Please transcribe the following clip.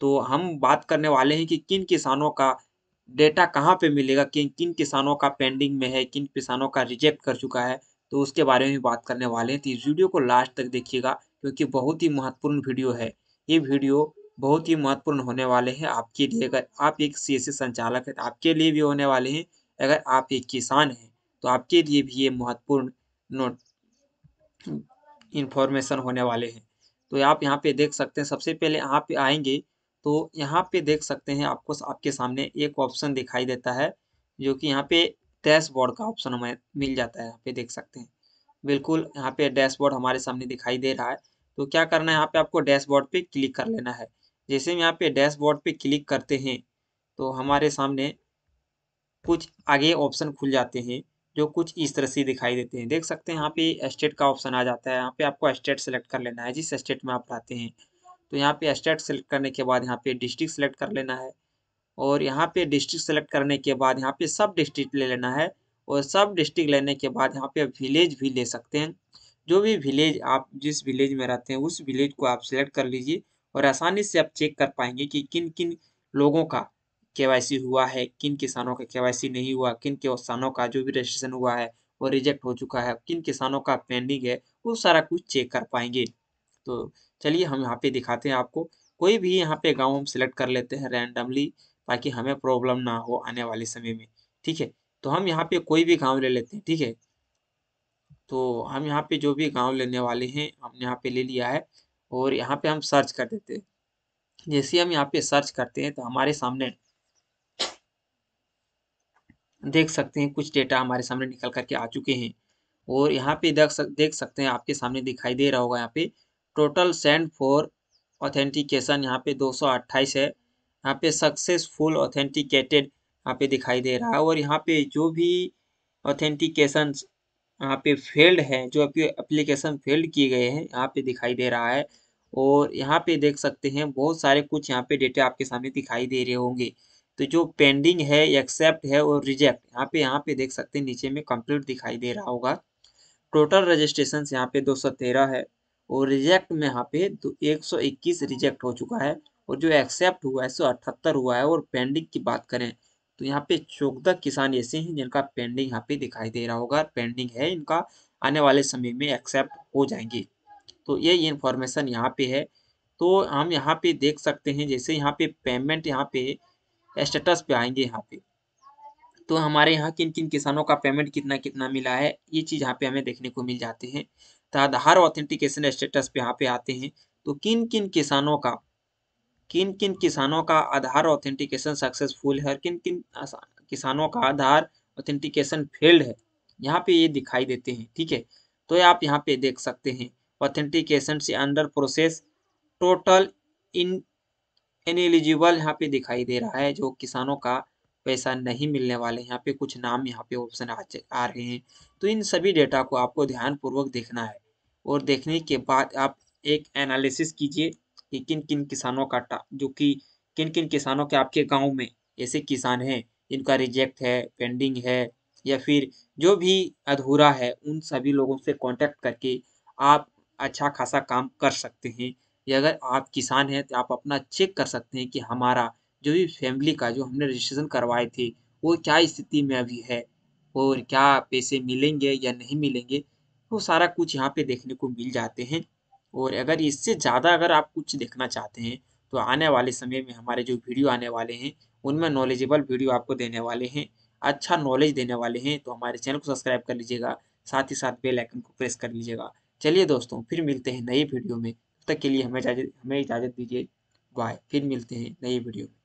तो हम बात करने वाले हैं कि किन किसानों का डेटा कहाँ पे मिलेगा किन किन किसानों का पेंडिंग में है किन किसानों का रिजेक्ट कर चुका है तो उसके बारे में बात करने वाले हैं तो इस वीडियो को लास्ट तक देखिएगा क्योंकि बहुत ही महत्वपूर्ण वीडियो है ये वीडियो बहुत ही महत्वपूर्ण होने वाले हैं आपके लिए अगर आप एक सी संचालक हैं तो आपके लिए भी होने वाले हैं अगर आप एक किसान हैं तो आपके लिए भी ये महत्वपूर्ण नोट इन्फॉर्मेशन होने वाले हैं तो आप यहाँ पे देख सकते हैं सबसे पहले यहाँ पे आएंगे तो यहाँ पे देख सकते हैं आपको आपके सामने एक ऑप्शन दिखाई देता है जो कि यहाँ पे डैशबोर्ड का ऑप्शन हमें मिल जाता है यहाँ पे देख सकते हैं बिल्कुल यहाँ पे डैशबोर्ड हमारे सामने दिखाई दे रहा है तो क्या करना है यहाँ पे आपको डैशबोर्ड पे क्लिक कर लेना है जैसे हम यहाँ पे डैशबोर्ड पे क्लिक करते हैं तो हमारे सामने कुछ आगे ऑप्शन खुल जाते हैं जो कुछ इस तरह से दिखाई देते हैं देख सकते हैं यहाँ पे स्टेट का ऑप्शन आ जाता है यहाँ पे आपको स्टेट सेलेक्ट कर लेना है जिस स्टेट में आप रहते हैं तो यहाँ पे स्टेट सेलेक्ट करने के बाद यहाँ पे डिस्ट्रिक्ट सेलेक्ट कर लेना है और यहाँ पे डिस्ट्रिक्ट सेलेक्ट करने के बाद यहाँ पे सब डिस्ट्रिक्ट ले लेना है और सब डिस्ट्रिक्ट लेने के बाद यहाँ पे विलेज भी ले सकते हैं जो भी विलेज आप जिस विलेज में रहते हैं उस विलेज को आप सिलेक्ट कर लीजिए और आसानी से आप चेक कर पाएंगे कि किन किन लोगों का के हुआ है किन किसानों का के नहीं हुआ किन किसानों का जो भी रजिस्ट्रेशन हुआ है वो रिजेक्ट हो चुका है किन किसानों का पेंडिंग है वो सारा कुछ चेक कर पाएंगे तो चलिए हम यहाँ पे दिखाते हैं आपको कोई भी यहाँ पे गांव हम सिलेक्ट कर लेते हैं रैंडमली ताकि हमें प्रॉब्लम ना हो आने वाले समय में ठीक है तो हम यहाँ पे कोई भी गांव ले लेते हैं ठीक है तो हम यहाँ पे जो भी गांव लेने वाले हैं हमने यहाँ पे ले लिया है और यहाँ पे हम सर्च कर देते हैं जैसे हम यहाँ पे सर्च करते हैं तो हमारे सामने देख सकते हैं कुछ डेटा हमारे सामने निकल करके आ चुके हैं और यहाँ पे देख देख सकते हैं आपके सामने दिखाई दे रहा होगा यहाँ पे टोटल सेंड फॉर ऑथेंटिकेशन यहाँ पे 228 है यहाँ पे सक्सेसफुल ऑथेंटिकेटेड यहाँ पे दिखाई दे रहा है और यहाँ पे जो भी ऑथेंटिकेशन यहाँ पे फेल्ड है जो आपके फेल्ड किए गए हैं यहाँ पे दिखाई दे रहा है और यहाँ पे देख सकते हैं बहुत सारे कुछ यहाँ पे डेटा आपके सामने दिखाई दे रहे होंगे तो जो पेंडिंग है एक्सेप्ट है और रिजेक्ट यहाँ पे यहाँ पे देख सकते हैं नीचे में कंप्लीट दिखाई दे रहा होगा टोटल रजिस्ट्रेशन यहाँ पे 213 है और रिजेक्ट में यहाँ पे तो 121 रिजेक्ट हो चुका है और जो एक्सेप्ट हुआ है सो अठहत्तर हुआ है और पेंडिंग की बात करें तो यहाँ पे चौदह किसान ऐसे हैं जिनका पेंडिंग यहाँ पे दिखाई दे रहा होगा पेंडिंग है इनका आने वाले समय में एक्सेप्ट हो जाएंगे तो ये इन्फॉर्मेशन यहाँ पे है तो हम यहाँ पे देख सकते हैं जैसे यहाँ पे पेमेंट यहाँ पे स्टेटस पे आएंगे यहाँ पे तो हमारे यहाँ किन किन किसानों का पेमेंट कितना कितना मिला है ये चीज़ यहाँ पे हमें देखने को मिल जाते हैं तो आधार ऑथेंटिकेशन स्टेटस पे यहाँ पे आते हैं तो किन किन किसानों का किन किन किसानों का आधार ऑथेंटिकेशन सक्सेसफुल है और किन किन किसानों का आधार ऑथेंटिकेशन फेल्ड है यहाँ पे ये दिखाई देते हैं ठीक है तो ये आप यहाँ पे देख सकते हैं ऑथेंटिकेशन से under process total in ineligible यहाँ पे दिखाई दे रहा है जो किसानों का पैसा नहीं मिलने वाले यहाँ पे कुछ नाम यहाँ पे ऑप्शन आ, आ रहे हैं तो इन सभी डेटा को आपको ध्यानपूर्वक देखना है और देखने के बाद आप एक एनालिसिस कीजिए कि किन किन किसानों का जो कि किन किन किसानों के आपके गांव में ऐसे किसान हैं जिनका रिजेक्ट है पेंडिंग है या फिर जो भी अधूरा है उन सभी लोगों से कॉन्टेक्ट करके आप अच्छा खासा काम कर सकते हैं या अगर आप किसान हैं तो आप अपना चेक कर सकते हैं कि हमारा जो भी फैमिली का जो हमने रजिस्ट्रेशन करवाए थे वो क्या स्थिति में अभी है और क्या पैसे मिलेंगे या नहीं मिलेंगे वो सारा कुछ यहाँ पे देखने को मिल जाते हैं और अगर इससे ज़्यादा अगर आप कुछ देखना चाहते हैं तो आने वाले समय में हमारे जो वीडियो आने वाले हैं उनमें नॉलेजेबल वीडियो आपको देने वाले हैं अच्छा नॉलेज देने वाले हैं तो हमारे चैनल को सब्सक्राइब कर लीजिएगा साथ ही साथ बेल आइकन को प्रेस कर लीजिएगा चलिए दोस्तों फिर मिलते हैं नई वीडियो में तब तक के लिए हमें इजाजत हमें इजाज़त दीजिए बाय फिर मिलते हैं नई वीडियो में